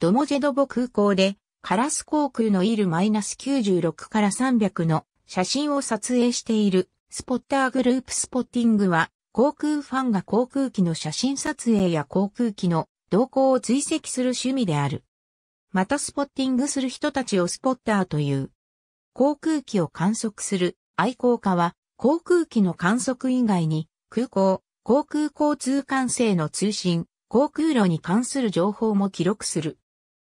ドモジェドボ空港で、カラス航空のイル -96 から300の写真を撮影しているスポッターグループスポッティングは、航空ファンが航空機の写真撮影や航空機の動向を追跡する趣味である。またスポッティングする人たちをスポッターという。航空機を観測する愛好家は、航空機の観測以外に、空港、航空交通管制の通信、航空路に関する情報も記録する。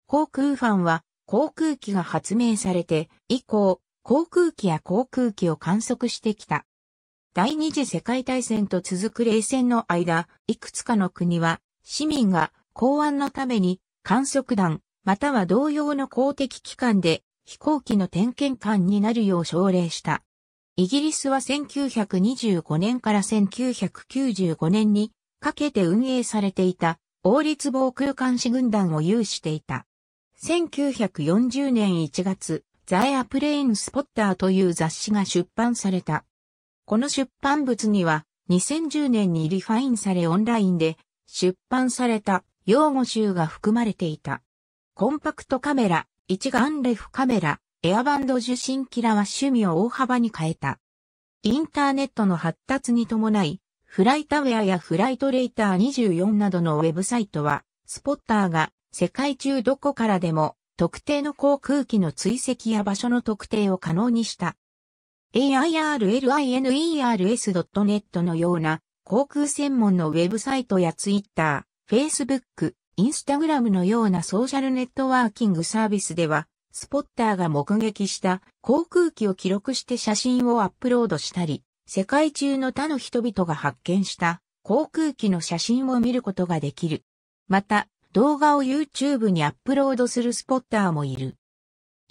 航空ファンは航空機が発明されて以降、航空機や航空機を観測してきた。第二次世界大戦と続く冷戦の間、いくつかの国は市民が公安のために観測団または同様の公的機関で飛行機の点検官になるよう奨励した。イギリスは1925年から1995年にかけて運営されていた王立防空監視軍団を有していた。1940年1月、ザ・エアプレイン・スポッターという雑誌が出版された。この出版物には、2010年にリファインされオンラインで出版された用語集が含まれていた。コンパクトカメラ、一眼レフカメラ、エアバンド受信キラは趣味を大幅に変えた。インターネットの発達に伴い、フライタウェアやフライトレーター24などのウェブサイトは、スポッターが世界中どこからでも特定の航空機の追跡や場所の特定を可能にした。airliners.net のような航空専門のウェブサイトやツイッター、フェイスブック、インスタグラムのようなソーシャルネットワーキングサービスでは、スポッターが目撃した航空機を記録して写真をアップロードしたり、世界中の他の人々が発見した航空機の写真を見ることができる。また、動画を YouTube にアップロードするスポッターもいる。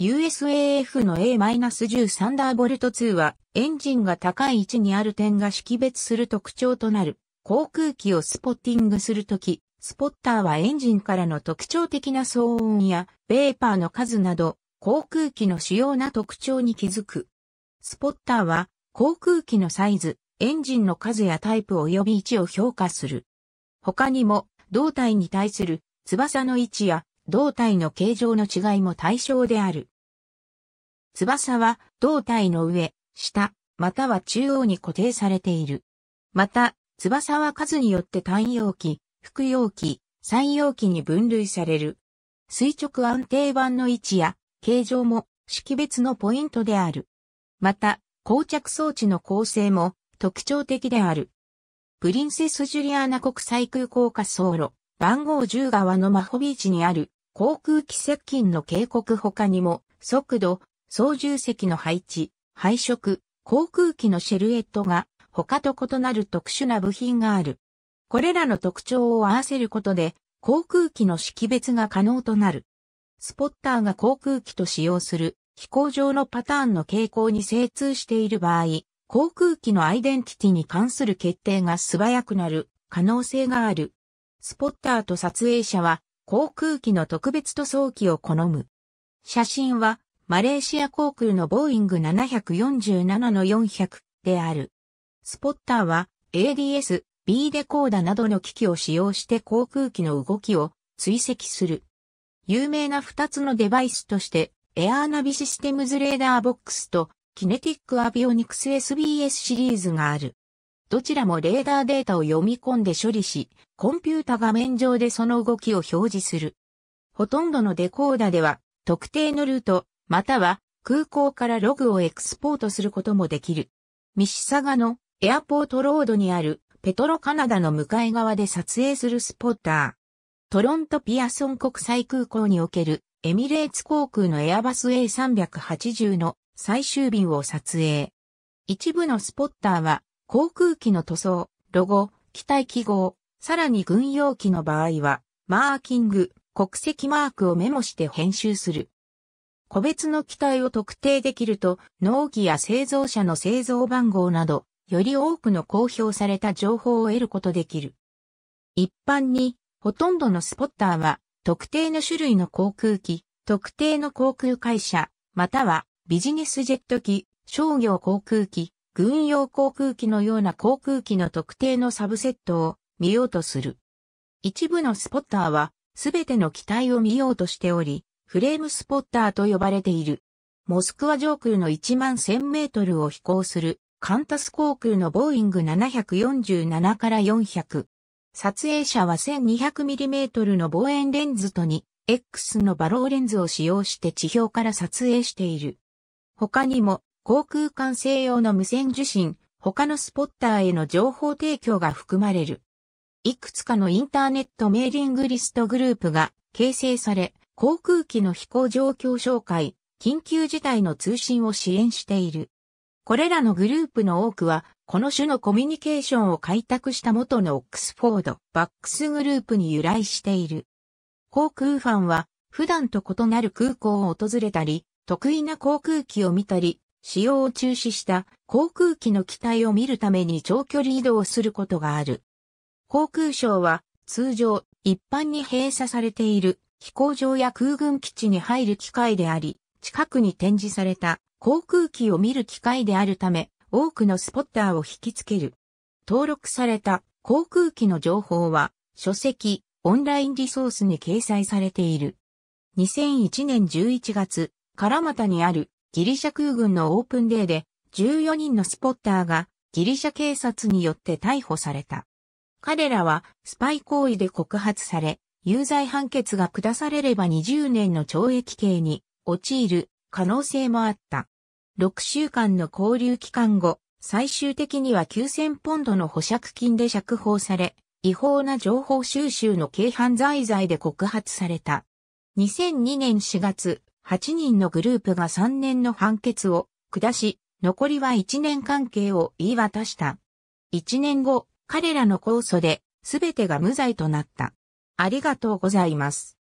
USAF の A-10 サンダーボルト2はエンジンが高い位置にある点が識別する特徴となる航空機をスポッティングするとき、スポッターはエンジンからの特徴的な騒音やベーパーの数など航空機の主要な特徴に気づく。スポッターは航空機のサイズ、エンジンの数やタイプ及び位置を評価する。他にも胴体に対する翼の位置や胴体の形状の違いも対象である。翼は胴体の上、下、または中央に固定されている。また、翼は数によって単容器、複容器、三容器に分類される。垂直安定板の位置や形状も識別のポイントである。また、膠着装置の構成も特徴的である。プリンセス・ジュリアーナ国際空港滑走路。番号10川のマホビーチにある航空機接近の警告他にも、速度、操縦席の配置、配色、航空機のシェルエットが他と異なる特殊な部品がある。これらの特徴を合わせることで航空機の識別が可能となる。スポッターが航空機と使用する飛行場のパターンの傾向に精通している場合、航空機のアイデンティティに関する決定が素早くなる可能性がある。スポッターと撮影者は航空機の特別塗装機を好む。写真はマレーシア航空のボーイング747の400である。スポッターは ADS、B デコーダなどの機器を使用して航空機の動きを追跡する。有名な2つのデバイスとして、エアーナビシステムズレーダーボックスとキネティックアビオニクス SBS シリーズがある。どちらもレーダーデータを読み込んで処理し、コンピュータ画面上でその動きを表示する。ほとんどのデコーダでは、特定のルート、または空港からログをエクスポートすることもできる。ミシサガのエアポートロードにあるペトロカナダの向かい側で撮影するスポッター。トロントピアソン国際空港におけるエミレーツ航空のエアバス A380 の最終便を撮影。一部のスポッターは航空機の塗装、ロゴ、機体記号、さらに軍用機の場合は、マーキング、国籍マークをメモして編集する。個別の機体を特定できると、農機や製造者の製造番号など、より多くの公表された情報を得ることできる。一般に、ほとんどのスポッターは、特定の種類の航空機、特定の航空会社、またはビジネスジェット機、商業航空機、軍用航空機のような航空機の特定のサブセットを見ようとする。一部のスポッターは、すべての機体を見ようとしており、フレームスポッターと呼ばれている。モスクワ上空の1万1000メートルを飛行する、カンタス航空のボーイング747から400。撮影者は 1200mm の望遠レンズと 2X のバローレンズを使用して地表から撮影している。他にも航空管制用の無線受信、他のスポッターへの情報提供が含まれる。いくつかのインターネットメーリングリストグループが形成され、航空機の飛行状況紹介、緊急事態の通信を支援している。これらのグループの多くは、この種のコミュニケーションを開拓した元のオックスフォード、バックスグループに由来している。航空ファンは、普段と異なる空港を訪れたり、得意な航空機を見たり、使用を中止した航空機の機体を見るために長距離移動することがある。航空省は通常一般に閉鎖されている飛行場や空軍基地に入る機会であり、近くに展示された航空機を見る機会であるため、多くのスポッターを引きつける。登録された航空機の情報は書籍、オンラインリソースに掲載されている。2001年11月、唐俣にあるギリシャ空軍のオープンデーで14人のスポッターがギリシャ警察によって逮捕された。彼らはスパイ行為で告発され、有罪判決が下されれば20年の懲役刑に陥る可能性もあった。6週間の交流期間後、最終的には9000ポンドの保釈金で釈放され、違法な情報収集の軽犯罪罪で告発された。2002年4月、8人のグループが3年の判決を下し、残りは1年関係を言い渡した。1年後、彼らの控訴で、すべてが無罪となった。ありがとうございます。